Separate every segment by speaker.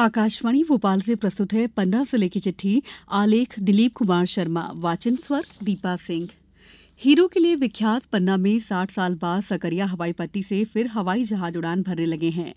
Speaker 1: आकाशवाणी भोपाल से प्रस्तुत है पन्ना जिले की चिट्ठी आलेख दिलीप कुमार शर्मा वाचन स्वर दीपा सिंह हीरो के लिए विख्यात पन्ना में 60 साल बाद सकरिया हवाई पट्टी से फिर हवाई जहाज उड़ान भरने लगे हैं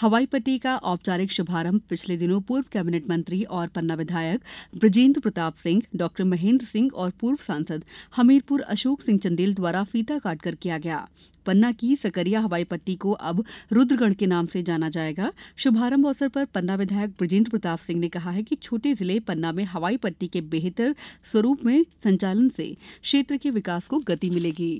Speaker 1: हवाई पट्टी का औपचारिक शुभारंभ पिछले दिनों पूर्व कैबिनेट मंत्री और पन्ना विधायक ब्रजेंद्र प्रताप सिंह डॉक्टर महेंद्र सिंह और पूर्व सांसद हमीरपुर अशोक सिंह चंदेल द्वारा फीता काटकर किया गया पन्ना की सकरिया हवाई पट्टी को अब रुद्रगढ़ के नाम से जाना जाएगा शुभारंभ अवसर पर पन्ना विधायक ब्रजेंद्र प्रताप सिंह ने कहा है कि छोटे जिले पन्ना में हवाई पट्टी के बेहतर स्वरूप में संचालन से क्षेत्र के विकास को गति मिलेगी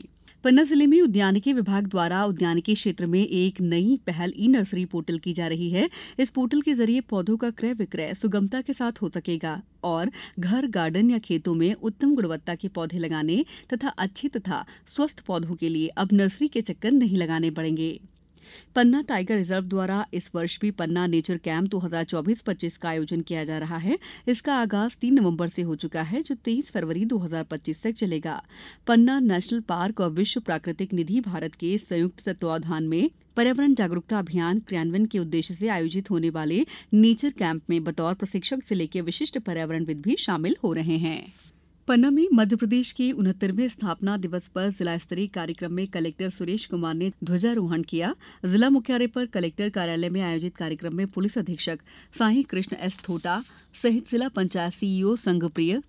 Speaker 1: पन्ना जिले में उद्यानिकी विभाग द्वारा उद्यानिकी क्षेत्र में एक नई पहल ई नर्सरी पोर्टल की जा रही है इस पोर्टल के जरिए पौधों का क्रय विक्रय सुगमता के साथ हो सकेगा और घर गार्डन या खेतों में उत्तम गुणवत्ता के पौधे लगाने तथा अच्छे तथा स्वस्थ पौधों के लिए अब नर्सरी के चक्कर नहीं लगाने पड़ेंगे पन्ना टाइगर रिजर्व द्वारा इस वर्ष भी पन्ना नेचर कैंप 2024 25 का आयोजन किया जा रहा है इसका आगाज तीन नवम्बर से हो चुका है जो तेईस फरवरी 2025 तक चलेगा पन्ना नेशनल पार्क और विश्व प्राकृतिक निधि भारत के संयुक्त तत्वावधान में पर्यावरण जागरूकता अभियान क्रियान्वयन के उद्देश्य से आयोजित होने वाले नेचर कैंप में बतौर प्रशिक्षक जिले के विशिष्ट पर्यावरणविद भी शामिल हो रहे हैं पन्ना में मध्यप्रदेश के उनहत्तरवें स्थापना दिवस पर जिला स्तरीय कार्यक्रम में कलेक्टर सुरेश कुमार ने ध्वजारोहण किया जिला मुख्यालय पर कलेक्टर कार्यालय में आयोजित कार्यक्रम में पुलिस अधीक्षक साई कृष्ण एस थोटा सहित जिला पंचायत सीईओ संघप्रिय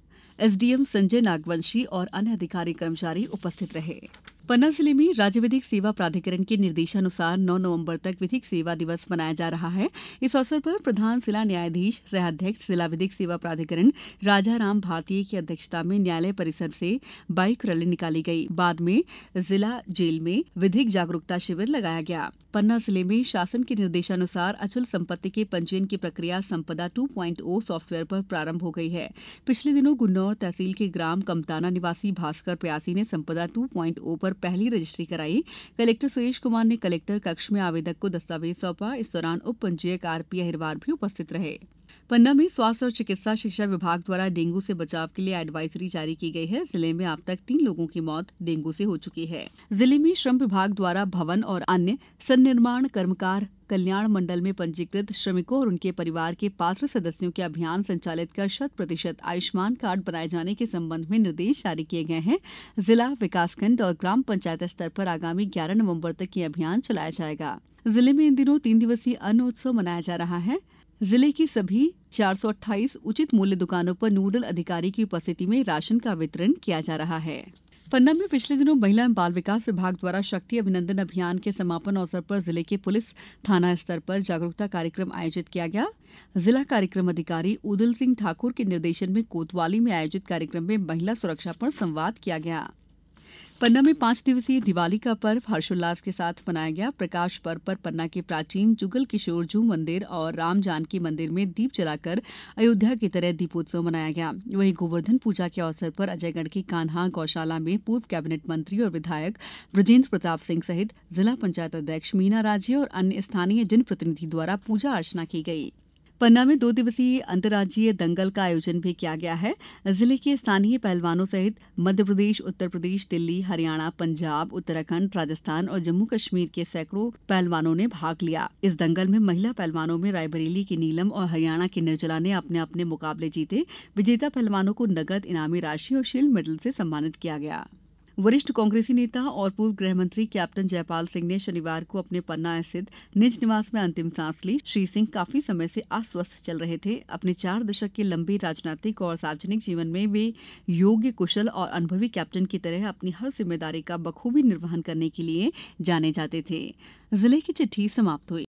Speaker 1: एसडीएम संजय नागवंशी और अन्य अधिकारी कर्मचारी उपस्थित रहे पन्ना जिले में राज्य विधिक सेवा प्राधिकरण के निर्देशानुसार 9 नवंबर तक विधिक सेवा दिवस मनाया जा रहा है इस अवसर पर प्रधान जिला न्यायाधीश सहाध्यक्ष जिला विधिक सेवा प्राधिकरण राजाराम भारतीय की अध्यक्षता में न्यायालय परिसर से बाइक रैली निकाली गई बाद में जिला जेल में विधिक जागरूकता शिविर लगाया गया पन्ना जिले में शासन के निर्देशानुसार अचल संपत्ति के पंजीयन की प्रक्रिया संपदा 2.0 सॉफ्टवेयर पर प्रारंभ हो गई है पिछले दिनों गुन्नौर तहसील के ग्राम कमताना निवासी भास्कर प्यासी ने संपदा 2.0 पर पहली रजिस्ट्री कराई कलेक्टर सुरेश कुमार ने कलेक्टर कक्ष में आवेदक को दस्तावेज सौंपा इस दौरान उप पंजीयक आरपी अहिरवार भी उपस्थित रहे पन्ना में स्वास्थ्य और चिकित्सा शिक्षा विभाग द्वारा डेंगू से बचाव के लिए एडवाइजरी जारी की गई है जिले में अब तक तीन लोगों की मौत डेंगू से हो चुकी है जिले में श्रम विभाग द्वारा भवन और अन्य सन्निर्माण कर्मकार कल्याण मंडल में पंजीकृत श्रमिकों और उनके परिवार के पात्र सदस्यों के अभियान संचालित कर शत प्रतिशत आयुष्मान कार्ड बनाए जाने के संबंध में निर्देश जारी किए गए हैं जिला विकासखंड और ग्राम पंचायत स्तर पर आगामी ग्यारह नवम्बर तक ये अभियान चलाया जाएगा जिले में इन दिनों तीन दिवसीय अन्न उत्सव मनाया जा रहा है जिले की सभी 428 उचित मूल्य दुकानों पर नोडल अधिकारी की उपस्थिति में राशन का वितरण किया जा रहा है पन्ना में पिछले दिनों महिला एवं बाल विकास विभाग द्वारा शक्ति अभिनंदन अभियान के समापन अवसर पर जिले के पुलिस थाना स्तर पर जागरूकता कार्यक्रम आयोजित किया गया जिला कार्यक्रम अधिकारी उदल सिंह ठाकुर के निर्देशन में कोतवाली में आयोजित कार्यक्रम में महिला सुरक्षा पर संवाद किया गया पन्ना में पांच दिवसीय दिवाली का पर्व हर्षोल्लास के साथ मनाया गया प्रकाश पर्व पर पन्ना के प्राचीन जुगल किशोर जू मंदिर और राम जानकी मंदिर में दीप जलाकर अयोध्या की तरह दीपोत्सव मनाया गया वहीं गोवर्धन पूजा के अवसर पर अजयगढ़ के कान्हा गौशाला में पूर्व कैबिनेट मंत्री और विधायक ब्रजेंद्र प्रताप सिंह सहित जिला पंचायत अध्यक्ष मीना राजे और अन्य स्थानीय जनप्रतिनिधि द्वारा पूजा अर्चना की गयी पन्ना में दो दिवसीय अंतर्राज्यीय दंगल का आयोजन भी किया गया है जिले के स्थानीय पहलवानों सहित मध्यप्रदेश उत्तर प्रदेश दिल्ली हरियाणा पंजाब उत्तराखंड राजस्थान और जम्मू कश्मीर के सैकड़ों पहलवानों ने भाग लिया इस दंगल में महिला पहलवानों में रायबरेली की नीलम और हरियाणा की निर्जला ने अपने अपने मुकाबले जीते विजेता पहलवानों को नगद इनामी राशि और शील्ड मेडल से सम्मानित किया गया वरिष्ठ कांग्रेसी नेता और पूर्व गृह मंत्री कैप्टन जयपाल सिंह ने शनिवार को अपने पन्ना स्थित निज निवास में अंतिम सांस ली श्री सिंह काफी समय से अस्वस्थ चल रहे थे अपने चार दशक के लंबे राजनीतिक और सार्वजनिक जीवन में वे योग्य कुशल और अनुभवी कैप्टन की तरह अपनी हर जिम्मेदारी का बखूबी निर्वहन करने के लिए जाने जाते थे जिले की चिट्ठी समाप्त हुई